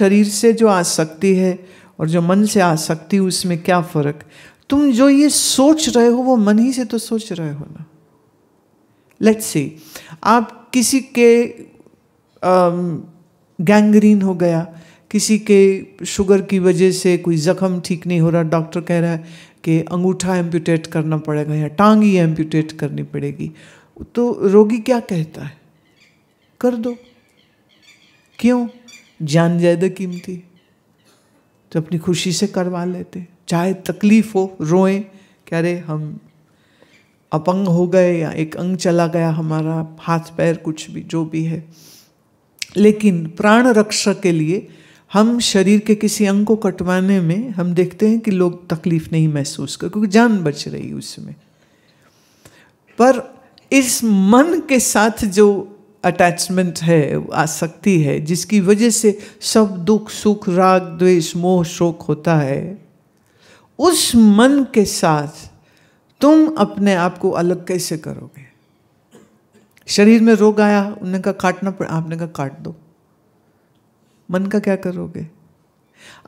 शरीर से जो आसक्ति है और जो मन से आसक्ति उसमें क्या फर्क तुम जो ये सोच रहे हो वो मन ही से तो सोच रहे हो ना लेट्स सी आप किसी के गैंग्रीन हो गया किसी के शुगर की वजह से कोई ज़ख्म ठीक नहीं हो रहा डॉक्टर कह रहा है कि अंगूठा एम्प्यूटेट करना पड़ेगा या टांग ही एम्प्यूटेट करनी पड़ेगी तो रोगी क्या कहता है कर दो क्यों जान ज्यादा कीमती तो अपनी खुशी से करवा लेते चाहे तकलीफ हो रोए कह रहे हम अपंग हो गए या एक अंग चला गया हमारा हाथ पैर कुछ भी जो भी है लेकिन प्राण रक्षा के लिए हम शरीर के किसी अंग को कटवाने में हम देखते हैं कि लोग तकलीफ नहीं महसूस कर क्योंकि जान बच रही है उसमें पर इस मन के साथ जो अटैचमेंट है आसक्ति है जिसकी वजह से सब दुख सुख राग द्वेष मोह शोक होता है उस मन के साथ तुम अपने आप को अलग कैसे करोगे शरीर में रोग आया उन्होंने कहा काटना पड़ा आपने कहा काट दो मन का क्या करोगे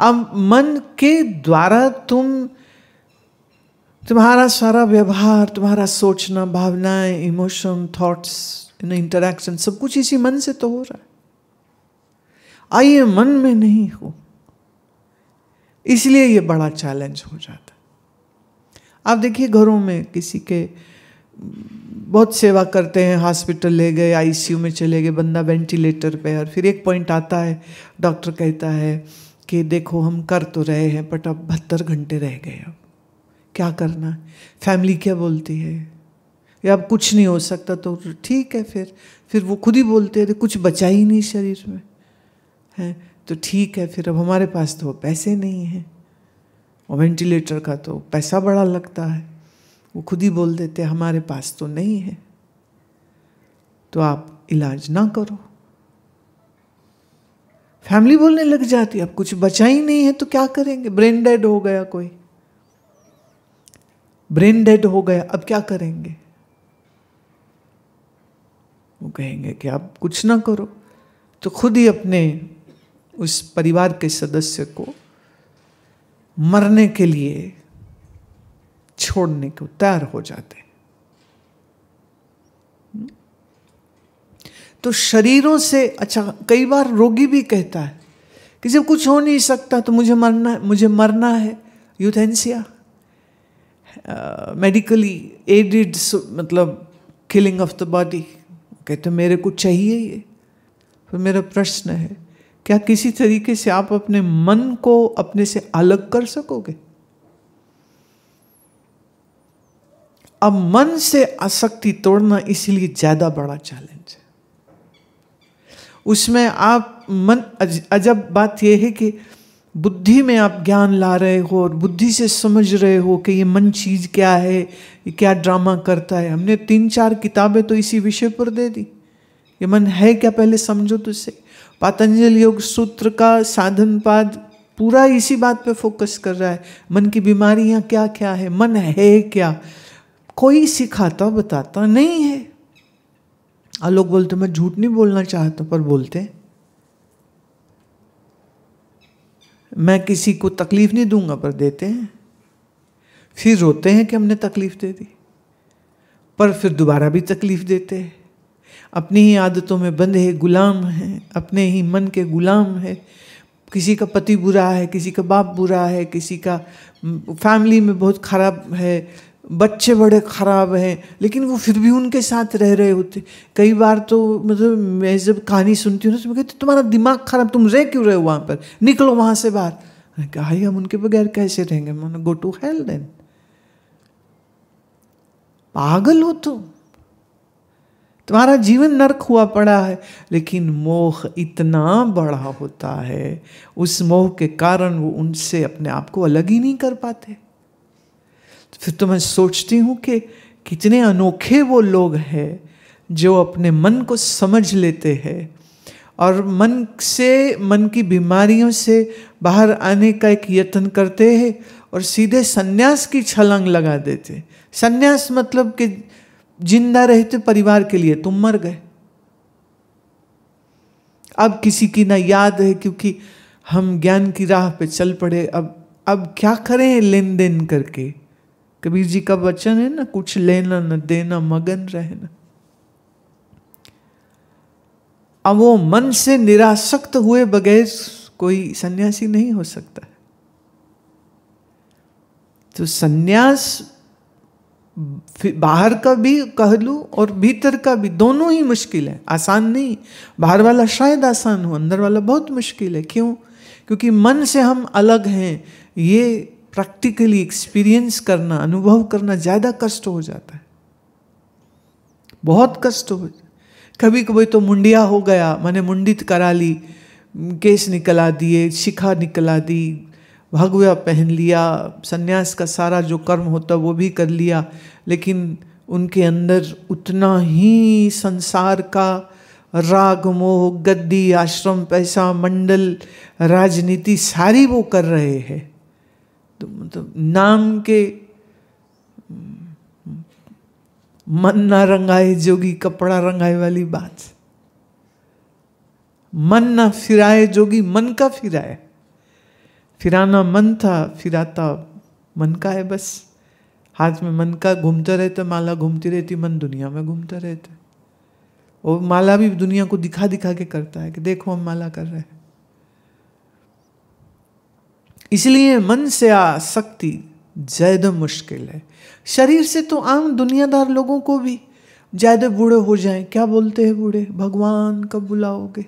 अब मन के द्वारा तुम तुम्हारा सारा व्यवहार तुम्हारा सोचना भावनाएं इमोशन थॉट्स इन इंटरेक्शन सब कुछ इसी मन से तो हो रहा है आइए मन में नहीं हो इसलिए ये बड़ा चैलेंज हो जाता आप देखिए घरों में किसी के बहुत सेवा करते हैं हॉस्पिटल ले गए आईसीयू में चले गए बंदा वेंटिलेटर पे और फिर एक पॉइंट आता है डॉक्टर कहता है कि देखो हम कर तो रहे हैं बट अब बहत्तर घंटे रह गए अब क्या करना फैमिली क्या बोलती है या अब कुछ नहीं हो सकता तो ठीक है फिर फिर वो खुद ही बोलते थे कुछ बचा ही नहीं शरीर में है तो ठीक है फिर अब हमारे पास तो पैसे नहीं हैं और वेंटिलेटर का तो पैसा बड़ा लगता है वो खुद ही बोल देते हमारे पास तो नहीं है तो आप इलाज ना करो फैमिली बोलने लग जाती अब कुछ बचा ही नहीं है तो क्या करेंगे ब्रेन डेड हो गया कोई ब्रेन डेड हो गया अब क्या करेंगे वो कहेंगे कि आप कुछ ना करो तो खुद ही अपने उस परिवार के सदस्य को मरने के लिए छोड़ने को तैयार हो जाते हैं तो शरीरों से अच्छा कई बार रोगी भी कहता है कि जब कुछ हो नहीं सकता तो मुझे मरना है मुझे मरना है यूथेंसिया मेडिकली एडिड मतलब किलिंग ऑफ द बॉडी कहते तो मेरे को चाहिए ये तो मेरा प्रश्न है क्या किसी तरीके से आप अपने मन को अपने से अलग कर सकोगे अब मन से आसक्ति तोड़ना इसलिए ज्यादा बड़ा चैलेंज है उसमें आप मन अजब बात यह है कि बुद्धि में आप ज्ञान ला रहे हो और बुद्धि से समझ रहे हो कि ये मन चीज़ क्या है ये क्या ड्रामा करता है हमने तीन चार किताबें तो इसी विषय पर दे दी ये मन है क्या पहले समझो तो इसे पातंजल योग सूत्र का साधन पाद पूरा इसी बात पे फोकस कर रहा है मन की बीमारियाँ क्या क्या है मन है क्या कोई सिखाता बताता नहीं है आ लोग बोलते मैं झूठ नहीं बोलना चाहता पर बोलते हैं मैं किसी को तकलीफ नहीं दूंगा पर देते हैं फिर रोते हैं कि हमने तकलीफ दे दी पर फिर दोबारा भी तकलीफ देते हैं अपनी ही आदतों में बंधे गुलाम हैं अपने ही मन के गुलाम हैं किसी का पति बुरा है किसी का बाप बुरा है किसी का फैमिली हम्म, में बहुत ख़राब है बच्चे बड़े ख़राब हैं लेकिन वो फिर भी उनके साथ रह रहे होते कई बार तो मतलब मैं जब कहानी सुनती हूँ ना तो मैं कहती तुम्हारा दिमाग ख़राब तुम रह क्यों रहे हो वहाँ पर निकलो वहाँ से बाहर कहा भाई हम उनके बगैर कैसे रहेंगे मैंने गो टू हेल देन पागल हो तुम तुम्हारा जीवन नरक हुआ पड़ा है लेकिन मोह इतना बड़ा होता है उस मोह के कारण वो उनसे अपने आप को अलग ही नहीं कर पाते फिर तो मैं सोचती हूँ कि कितने अनोखे वो लोग हैं जो अपने मन को समझ लेते हैं और मन से मन की बीमारियों से बाहर आने का एक यत्न करते हैं और सीधे सन्यास की छलांग लगा देते सन्यास मतलब कि जिंदा रहते परिवार के लिए तुम मर गए अब किसी की ना याद है क्योंकि हम ज्ञान की राह पे चल पड़े अब अब क्या करें लेन देन करके कबीर जी का वचन है ना कुछ लेना न देना मगन रहना अब वो मन से निराशक्त हुए बगैर कोई सन्यासी नहीं हो सकता तो सन्यास बाहर का भी कह लू और भीतर का भी दोनों ही मुश्किल है आसान नहीं बाहर वाला शायद आसान हो अंदर वाला बहुत मुश्किल है क्यों क्योंकि मन से हम अलग हैं ये प्रैक्टिकली एक्सपीरियंस करना अनुभव करना ज़्यादा कष्ट हो जाता है बहुत कष्ट हो कभी कभी तो मुंडिया हो गया मैंने मुंडित करा ली केस निकला दिए शिखा निकला दी भगवा पहन लिया सन्यास का सारा जो कर्म होता वो भी कर लिया लेकिन उनके अंदर उतना ही संसार का राग मोह गद्दी आश्रम पैसा मंडल राजनीति सारी वो कर रहे हैं तो मतलब नाम के हम्म, मन ना रंगाए जोगी कपड़ा रंगाए वाली बात मन ना फिराए जोगी मन का फिराए फिराना मन था फिराता मन का है बस हाथ में मन का घूमते रहते माला घूमती रहती मन दुनिया में घूमता रहता और माला भी दुनिया को दिखा दिखा के करता है कि देखो हम माला कर रहे हैं इसलिए मन से आसक्ति ज्यादा मुश्किल है शरीर से तो आम दुनियादार लोगों को भी ज़्यादा बूढ़े हो जाए क्या बोलते हैं बूढ़े भगवान कब बुलाओगे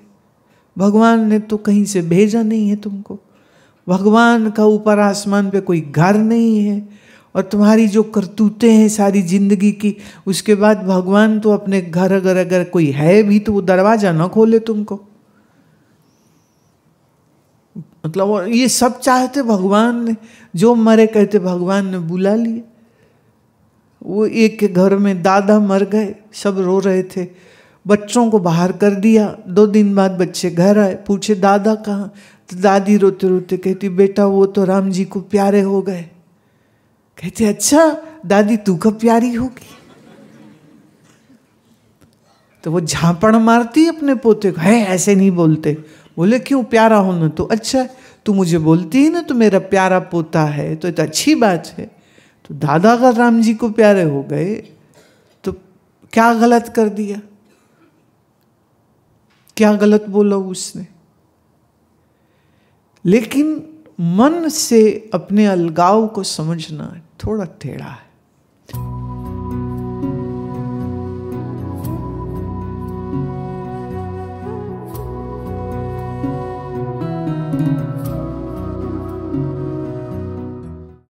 भगवान ने तो कहीं से भेजा नहीं है तुमको भगवान का ऊपर आसमान पे कोई घर नहीं है और तुम्हारी जो करतूतें हैं सारी जिंदगी की उसके बाद भगवान तो अपने घर अगर अगर कोई है भी तो वो दरवाज़ा ना खोले तुमको मतलब और ये सब चाहते भगवान ने जो मरे कहते भगवान ने बुला लिए वो एक के घर में दादा मर गए सब रो रहे थे बच्चों को बाहर कर दिया दो दिन बाद बच्चे घर आए पूछे दादा कहाँ तो दादी रोते रोते कहती बेटा वो तो राम जी को प्यारे हो गए कहते अच्छा दादी तू कब प्यारी होगी तो वो झापड़ मारती अपने पोते को है ऐसे नहीं बोलते बोले क्यों प्यारा होना तो अच्छा है तू मुझे बोलती है ना तो मेरा प्यारा पोता है तो एक तो अच्छी बात है तो दादा अगर राम जी को प्यारे हो गए तो क्या गलत कर दिया क्या गलत बोला उसने लेकिन मन से अपने अलगाव को समझना थोड़ा टेढ़ा है